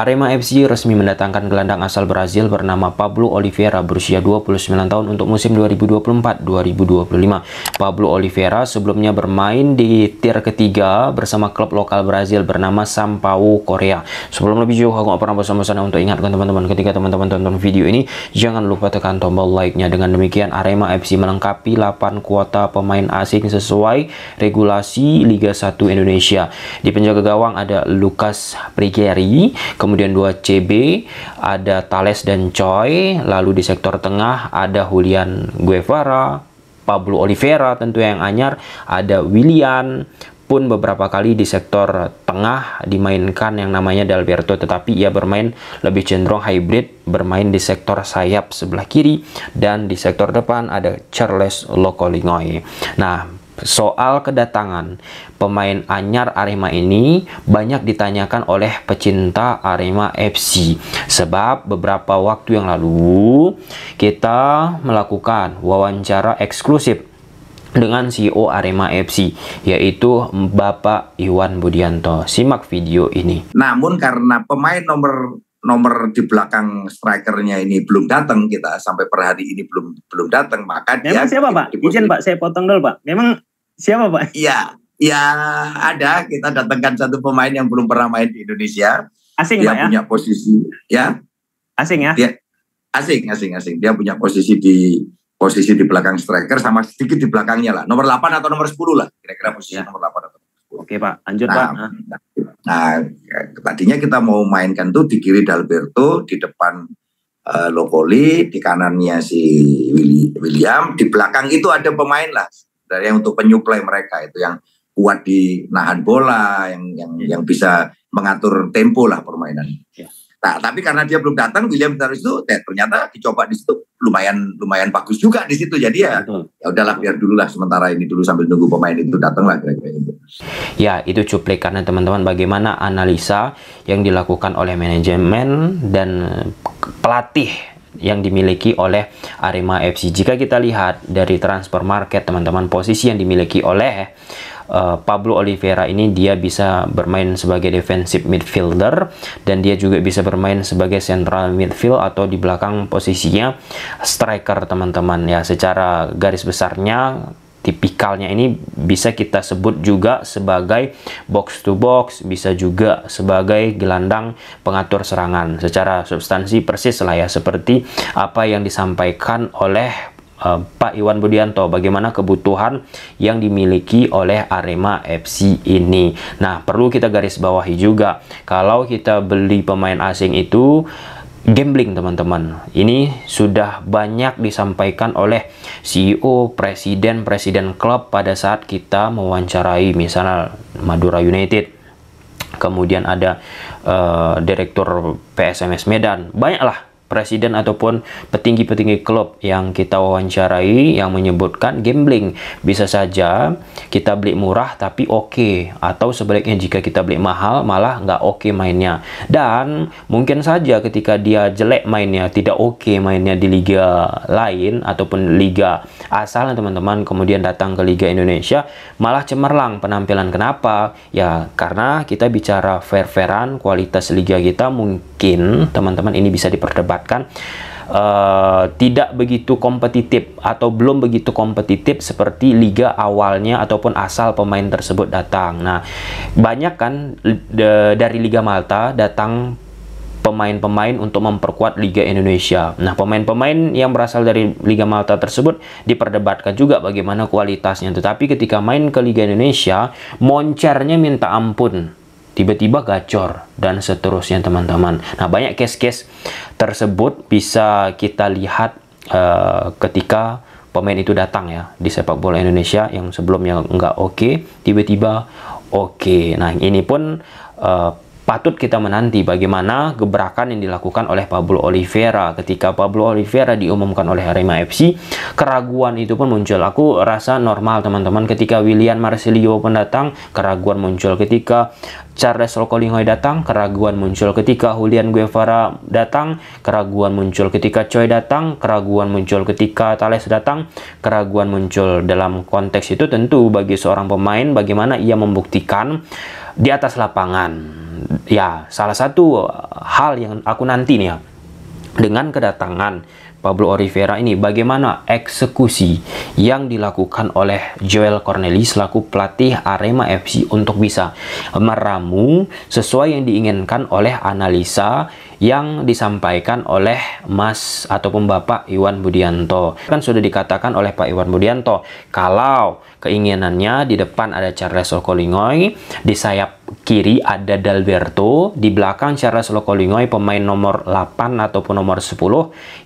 Arema FC resmi mendatangkan gelandang asal Brazil bernama Pablo Oliveira berusia 29 tahun untuk musim 2024-2025. Pablo Oliveira sebelumnya bermain di tier ketiga bersama klub lokal Brazil bernama Sampau Korea. Sebelum lebih jauh, aku pernah bosan-bosan untuk ingatkan teman-teman ketika teman-teman tonton video ini, jangan lupa tekan tombol like-nya. Dengan demikian, Arema FC melengkapi 8 kuota pemain asing sesuai regulasi Liga 1 Indonesia. Di penjaga gawang ada Lucas Prigeri, kemudian 2CB ada Thales dan Choi, lalu di sektor tengah ada Julian Guevara, Pablo Oliveira tentu yang anyar, ada William pun beberapa kali di sektor tengah dimainkan yang namanya Dalberto tetapi ia bermain lebih cenderung hybrid bermain di sektor sayap sebelah kiri dan di sektor depan ada Charles Lokolingoi. Nah, soal kedatangan pemain anyar Arema ini banyak ditanyakan oleh pecinta Arema FC sebab beberapa waktu yang lalu kita melakukan wawancara eksklusif dengan CEO Arema FC yaitu Bapak Iwan Budianto. Simak video ini. Namun karena pemain nomor nomor di belakang strikernya ini belum datang kita sampai per hari ini belum belum datang maka Memang dia siapa Pak? Izin Pak saya potong dulu Pak. Memang Siapa Pak? Iya, ya ada kita datangkan satu pemain yang belum pernah main di Indonesia. Asing Dia Pak, ya? punya posisi ya. Asing ya? Dia, asing, asing, asing. Dia punya posisi di posisi di belakang striker sama sedikit di belakangnya lah. Nomor 8 atau nomor 10 lah kira-kira posisi ya. nomor 8 atau nomor 10. Oke Pak, lanjut nah, Pak. Nah, nah, tadinya kita mau mainkan tuh di kiri Dalberto, di depan eh, Lokoli, di kanannya si William, di belakang itu ada pemain lah dari yang untuk penyuplai mereka itu yang kuat di nahan bola yang yang yeah. yang bisa mengatur tempo lah permainan. Yeah. Nah, tapi karena dia belum datang William dari itu eh, ternyata dicoba di situ lumayan lumayan bagus juga di situ. Jadi ya ya udahlah biar dulu lah sementara ini dulu sambil nunggu pemain itu datang lah kira-kira itu. Ya, itu cuplikan teman-teman bagaimana analisa yang dilakukan oleh manajemen dan pelatih yang dimiliki oleh Arema FC. Jika kita lihat dari transfer market teman-teman posisi yang dimiliki oleh uh, Pablo Oliveira ini dia bisa bermain sebagai defensive midfielder dan dia juga bisa bermain sebagai central midfield atau di belakang posisinya striker teman-teman ya secara garis besarnya tipikalnya ini bisa kita sebut juga sebagai box to box, bisa juga sebagai gelandang pengatur serangan. Secara substansi persis lah ya seperti apa yang disampaikan oleh uh, Pak Iwan Budianto bagaimana kebutuhan yang dimiliki oleh Arema FC ini. Nah, perlu kita garis bawahi juga kalau kita beli pemain asing itu gambling teman-teman. Ini sudah banyak disampaikan oleh CEO, presiden, presiden klub pada saat kita mewawancarai misalnya Madura United. Kemudian ada uh, direktur PSMS Medan. Banyaklah presiden ataupun petinggi-petinggi klub yang kita wawancarai yang menyebutkan gambling bisa saja kita beli murah tapi oke okay. atau sebaliknya jika kita beli mahal malah nggak oke okay mainnya dan mungkin saja ketika dia jelek mainnya tidak oke okay mainnya di liga lain ataupun liga asal teman-teman kemudian datang ke liga Indonesia malah cemerlang penampilan kenapa ya karena kita bicara fair-fairan kualitas liga kita mungkin teman-teman ini bisa diperdebatkan kan uh, tidak begitu kompetitif atau belum begitu kompetitif seperti liga awalnya ataupun asal pemain tersebut datang. Nah, banyak kan dari Liga Malta datang pemain-pemain untuk memperkuat Liga Indonesia. Nah, pemain-pemain yang berasal dari Liga Malta tersebut diperdebatkan juga bagaimana kualitasnya. Tetapi ketika main ke Liga Indonesia, moncernya minta ampun tiba-tiba gacor dan seterusnya teman-teman. Nah banyak case-case tersebut bisa kita lihat uh, ketika pemain itu datang ya di sepak bola Indonesia yang sebelumnya nggak oke okay, tiba-tiba oke. Okay. Nah ini pun uh, patut kita menanti bagaimana gebrakan yang dilakukan oleh Pablo Oliveira ketika Pablo Oliveira diumumkan oleh Arema FC keraguan itu pun muncul aku rasa normal teman-teman ketika William Marcelio pun datang keraguan muncul ketika Charles Rokolingoy datang keraguan muncul ketika Julian Guevara datang keraguan muncul ketika Choi datang keraguan muncul ketika Thales datang keraguan muncul dalam konteks itu tentu bagi seorang pemain bagaimana ia membuktikan di atas lapangan. Ya, salah satu uh, hal yang aku nanti nih ya, dengan kedatangan Pablo Oliveira ini bagaimana eksekusi yang dilakukan oleh Joel Cornelis selaku pelatih Arema FC untuk bisa meramu sesuai yang diinginkan oleh analisa yang disampaikan oleh Mas ataupun Bapak Iwan Budianto. Kan sudah dikatakan oleh Pak Iwan Budianto, kalau keinginannya di depan ada Charles Okolingoy, di sayap kiri ada Dalberto, di belakang Charles Okolingoy pemain nomor 8 ataupun nomor 10,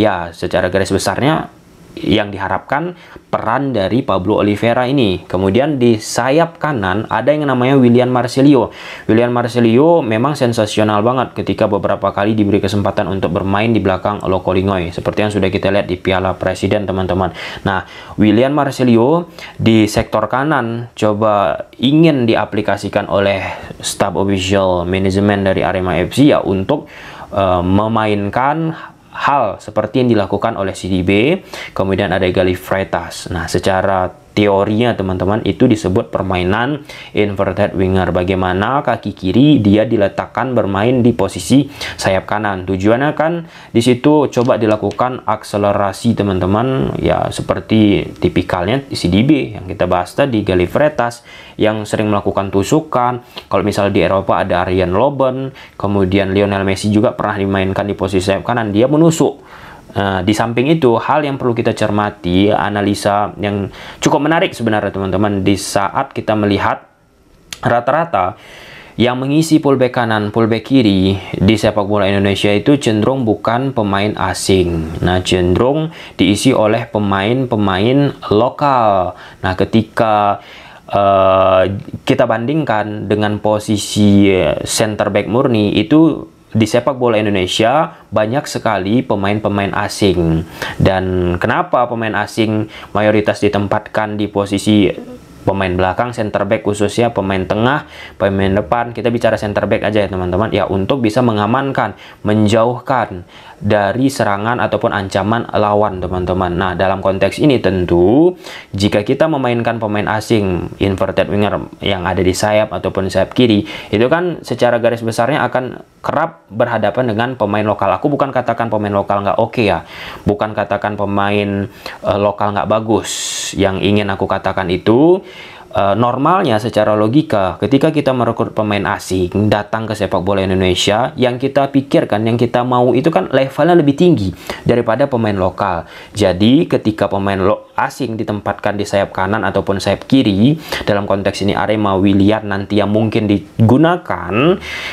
ya secara garis besarnya yang diharapkan peran dari Pablo Oliveira ini. Kemudian di sayap kanan ada yang namanya William Marcelio. William Marcelio memang sensasional banget ketika beberapa kali diberi kesempatan untuk bermain di belakang Lokolingoy. Seperti yang sudah kita lihat di Piala Presiden teman-teman. Nah, William Marcelio di sektor kanan coba ingin diaplikasikan oleh staff official manajemen dari Arema FC ya untuk uh, memainkan hal seperti yang dilakukan oleh CDB, kemudian ada Galifreitas. Nah, secara teorinya teman-teman itu disebut permainan inverted winger bagaimana kaki kiri dia diletakkan bermain di posisi sayap kanan tujuannya kan disitu coba dilakukan akselerasi teman-teman ya seperti tipikalnya CDB yang kita bahas tadi Galifretas yang sering melakukan tusukan kalau misalnya di Eropa ada Arjen Loben, kemudian Lionel Messi juga pernah dimainkan di posisi sayap kanan dia menusuk Nah, di samping itu, hal yang perlu kita cermati, analisa yang cukup menarik sebenarnya teman-teman, di saat kita melihat rata-rata yang mengisi pullback kanan, pullback kiri di sepak bola Indonesia itu cenderung bukan pemain asing. Nah, cenderung diisi oleh pemain-pemain lokal. Nah, ketika uh, kita bandingkan dengan posisi eh, center back murni itu di sepak bola Indonesia banyak sekali pemain-pemain asing dan kenapa pemain asing mayoritas ditempatkan di posisi pemain belakang, center back khususnya pemain tengah, pemain depan. Kita bicara center back aja ya teman-teman. Ya untuk bisa mengamankan, menjauhkan dari serangan ataupun ancaman lawan teman-teman. Nah dalam konteks ini tentu jika kita memainkan pemain asing inverted winger yang ada di sayap ataupun sayap kiri itu kan secara garis besarnya akan kerap berhadapan dengan pemain lokal. Aku bukan katakan pemain lokal nggak oke okay ya, bukan katakan pemain uh, lokal nggak bagus. Yang ingin aku katakan itu Eh, normalnya secara logika ketika kita merekrut pemain asing datang ke sepak bola Indonesia yang kita pikirkan yang kita mau itu kan levelnya lebih tinggi daripada pemain lokal jadi ketika pemain lo asing ditempatkan di sayap kanan ataupun sayap kiri dalam konteks ini Arema Willian nanti yang mungkin digunakan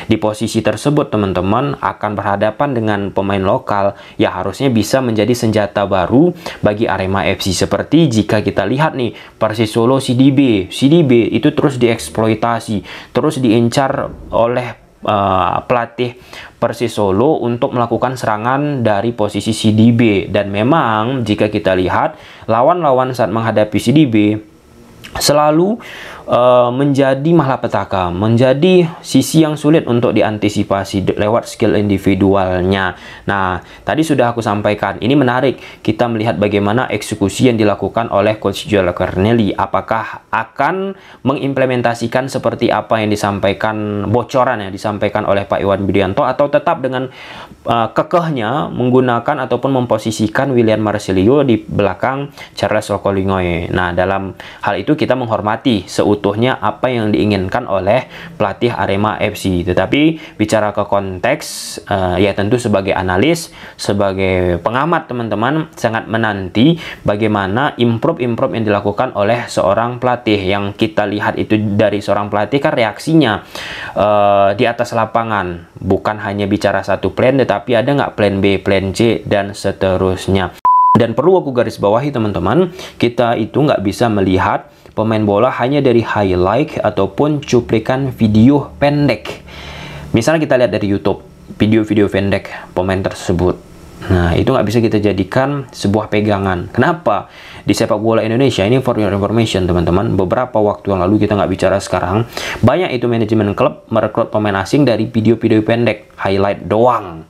di posisi tersebut teman-teman akan berhadapan dengan pemain lokal ya harusnya bisa menjadi senjata baru bagi Arema FC seperti jika kita lihat nih Persis Solo CDB CDB itu terus dieksploitasi terus diincar oleh uh, pelatih Persis Solo untuk melakukan serangan dari posisi CDB dan memang jika kita lihat lawan-lawan saat menghadapi CDB selalu uh, menjadi malapetaka, menjadi sisi yang sulit untuk diantisipasi lewat skill individualnya. Nah, tadi sudah aku sampaikan, ini menarik. Kita melihat bagaimana eksekusi yang dilakukan oleh Coach Joel Corneli. Apakah akan mengimplementasikan seperti apa yang disampaikan, bocoran yang disampaikan oleh Pak Iwan Budianto atau tetap dengan uh, kekehnya menggunakan ataupun memposisikan William Marcelio di belakang Charles Okolingoye. Nah, dalam hal itu kita menghormati seutuhnya seutuhnya apa yang diinginkan oleh pelatih Arema FC. Tetapi bicara ke konteks uh, ya tentu sebagai analis, sebagai pengamat teman-teman sangat menanti bagaimana improve-improve yang dilakukan oleh seorang pelatih yang kita lihat itu dari seorang pelatih kan reaksinya uh, di atas lapangan bukan hanya bicara satu plan tetapi ada nggak plan B, plan C dan seterusnya. Dan perlu aku garis bawahi teman-teman, kita itu nggak bisa melihat pemain bola hanya dari highlight ataupun cuplikan video pendek. Misalnya kita lihat dari YouTube, video-video pendek pemain tersebut. Nah, itu nggak bisa kita jadikan sebuah pegangan. Kenapa? Di sepak bola Indonesia, ini for your information teman-teman, beberapa waktu yang lalu kita nggak bicara sekarang, banyak itu manajemen klub merekrut pemain asing dari video-video pendek, highlight doang.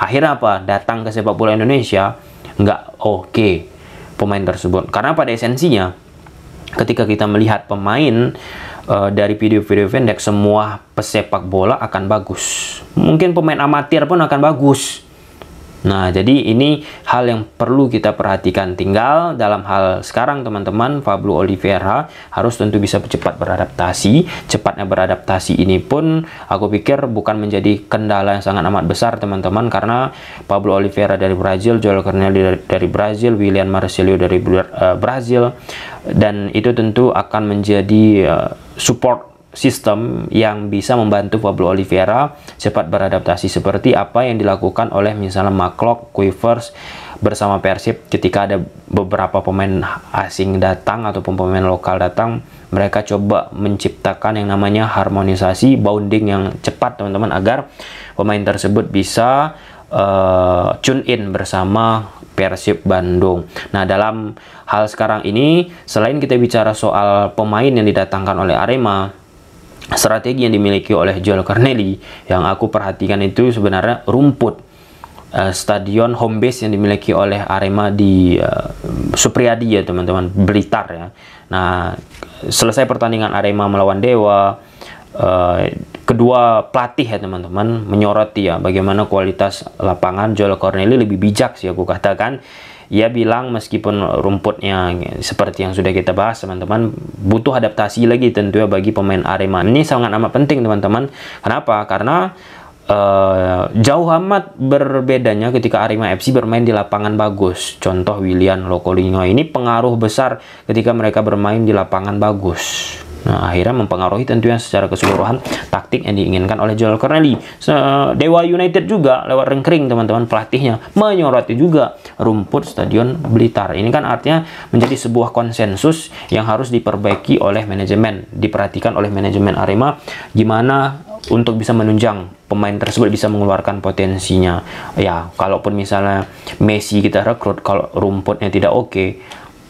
Akhirnya apa? Datang ke sepak bola Indonesia, nggak oke okay, pemain tersebut. Karena pada esensinya, ketika kita melihat pemain uh, dari video-video pendek semua pesepak bola akan bagus mungkin pemain amatir pun akan bagus Nah, jadi ini hal yang perlu kita perhatikan. Tinggal dalam hal sekarang teman-teman, Pablo Oliveira harus tentu bisa cepat beradaptasi. Cepatnya beradaptasi ini pun aku pikir bukan menjadi kendala yang sangat amat besar teman-teman karena Pablo Oliveira dari Brazil, Joel Corneli dari, dari Brazil, William Marcelio dari uh, Brazil dan itu tentu akan menjadi uh, support sistem yang bisa membantu Pablo Oliveira cepat beradaptasi seperti apa yang dilakukan oleh misalnya Maclock, Quivers bersama Persib ketika ada beberapa pemain asing datang ataupun pemain lokal datang mereka coba menciptakan yang namanya harmonisasi bounding yang cepat teman-teman agar pemain tersebut bisa uh, tune in bersama Persib Bandung. Nah, dalam hal sekarang ini, selain kita bicara soal pemain yang didatangkan oleh Arema, strategi yang dimiliki oleh Joel Corneli yang aku perhatikan itu sebenarnya rumput uh, stadion home base yang dimiliki oleh Arema di uh, Supriyadi ya teman-teman Blitar ya. Nah selesai pertandingan Arema melawan Dewa uh, kedua pelatih ya teman-teman menyoroti ya bagaimana kualitas lapangan Joel Corneli lebih bijak sih aku katakan ia bilang meskipun rumputnya seperti yang sudah kita bahas teman-teman butuh adaptasi lagi tentunya bagi pemain Arema ini sangat amat penting teman-teman kenapa karena Uh, jauh amat berbedanya ketika Arema FC bermain di lapangan bagus. Contoh William Lokolino ini pengaruh besar ketika mereka bermain di lapangan bagus. Nah, akhirnya mempengaruhi tentunya secara keseluruhan taktik yang diinginkan oleh Joel Corneli. Dewa United juga lewat ringkering teman-teman pelatihnya menyoroti juga rumput stadion Blitar. Ini kan artinya menjadi sebuah konsensus yang harus diperbaiki oleh manajemen, diperhatikan oleh manajemen Arema gimana untuk bisa menunjang pemain tersebut bisa mengeluarkan potensinya. Ya, kalaupun misalnya Messi kita rekrut kalau rumputnya tidak oke, okay,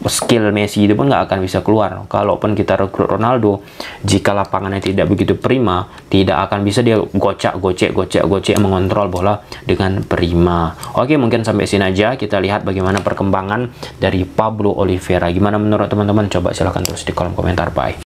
skill Messi itu pun nggak akan bisa keluar. Kalaupun kita rekrut Ronaldo, jika lapangannya tidak begitu prima, tidak akan bisa dia gocak, gocek, gocek, gocek mengontrol bola dengan prima. Oke, mungkin sampai sini aja kita lihat bagaimana perkembangan dari Pablo Oliveira. Gimana menurut teman-teman? Coba silahkan tulis di kolom komentar. Bye.